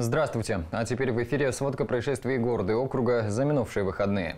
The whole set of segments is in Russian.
Здравствуйте. А теперь в эфире сводка происшествий города и округа за минувшие выходные.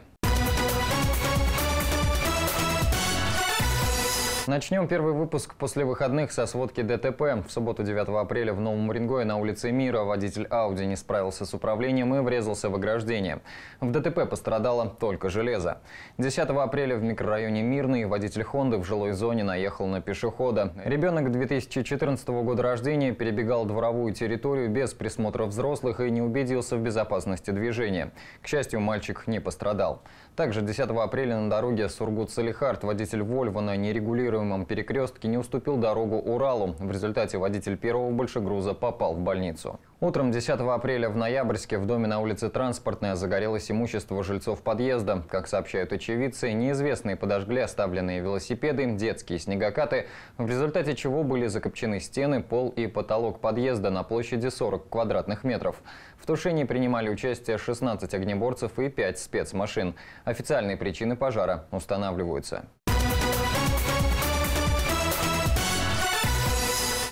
Начнем первый выпуск после выходных со сводки ДТП. В субботу 9 апреля в Новом Рингое на улице Мира водитель Ауди не справился с управлением и врезался в ограждение. В ДТП пострадало только железо. 10 апреля в микрорайоне Мирный водитель Хонды в жилой зоне наехал на пешехода. Ребенок 2014 года рождения перебегал дворовую территорию без присмотра взрослых и не убедился в безопасности движения. К счастью, мальчик не пострадал. Также 10 апреля на дороге Сургут-Салихард водитель Вольва на нерегулированном контролируемом перекрестке не уступил дорогу Уралу. В результате водитель первого большегруза попал в больницу. Утром 10 апреля в Ноябрьске в доме на улице Транспортная загорелось имущество жильцов подъезда. Как сообщают очевидцы, неизвестные подожгли оставленные велосипеды, детские снегокаты, в результате чего были закопчены стены, пол и потолок подъезда на площади 40 квадратных метров. В тушении принимали участие 16 огнеборцев и 5 спецмашин. Официальные причины пожара устанавливаются.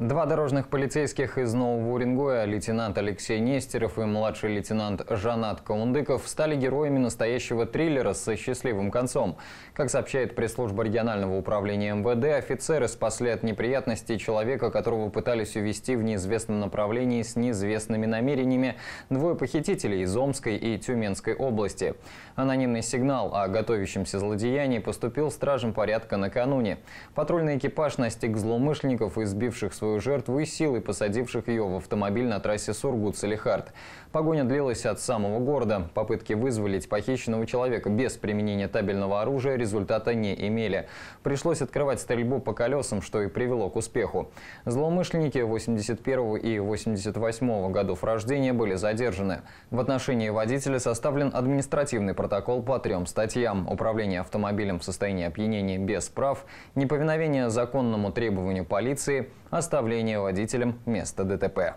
Два дорожных полицейских из Нового Уренгоя, лейтенант Алексей Нестеров и младший лейтенант Жанат Каундыков, стали героями настоящего триллера со счастливым концом. Как сообщает пресс-служба регионального управления МВД, офицеры спасли от неприятностей человека, которого пытались увести в неизвестном направлении с неизвестными намерениями двое похитителей из Омской и Тюменской области. Анонимный сигнал о готовящемся злодеянии поступил стражам порядка накануне. Патрульный экипаж настиг злоумышленников, избивших свою жертву и силой посадивших ее в автомобиль на трассе Сургут-Салихард. Погоня длилась от самого города. Попытки вызволить похищенного человека без применения табельного оружия результата не имели. Пришлось открывать стрельбу по колесам, что и привело к успеху. Злоумышленники 81 и 88 годов рождения были задержаны. В отношении водителя составлен административный протокол по трем статьям. Управление автомобилем в состоянии опьянения без прав, неповиновение законному требованию полиции, оставление давления водителям места ДТП.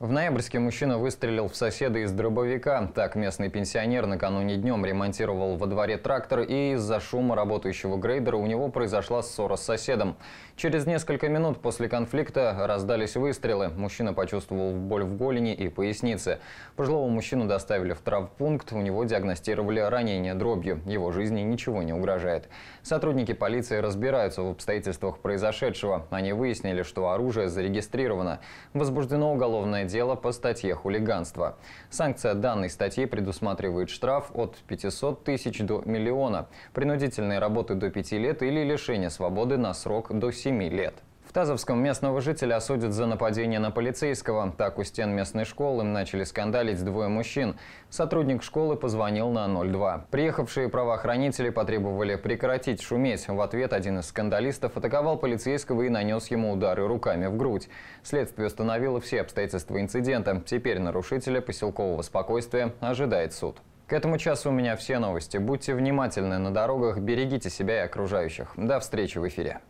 В ноябрьске мужчина выстрелил в соседа из дробовика. Так, местный пенсионер накануне днем ремонтировал во дворе трактор, и из-за шума работающего грейдера у него произошла ссора с соседом. Через несколько минут после конфликта раздались выстрелы. Мужчина почувствовал боль в голени и пояснице. Пожилого мужчину доставили в травмпункт, у него диагностировали ранение дробью. Его жизни ничего не угрожает. Сотрудники полиции разбираются в обстоятельствах произошедшего. Они выяснили, что оружие зарегистрировано. Возбуждено уголовное дело по статье хулиганства. Санкция данной статьи предусматривает штраф от 500 тысяч до миллиона, принудительные работы до 5 лет или лишение свободы на срок до 7 лет. В Тазовском местного жителя осудят за нападение на полицейского. Так у стен местной школы начали скандалить двое мужчин. Сотрудник школы позвонил на 02. Приехавшие правоохранители потребовали прекратить шуметь. В ответ один из скандалистов атаковал полицейского и нанес ему удары руками в грудь. Следствие установило все обстоятельства инцидента. Теперь нарушителя поселкового спокойствия ожидает суд. К этому часу у меня все новости. Будьте внимательны на дорогах, берегите себя и окружающих. До встречи в эфире.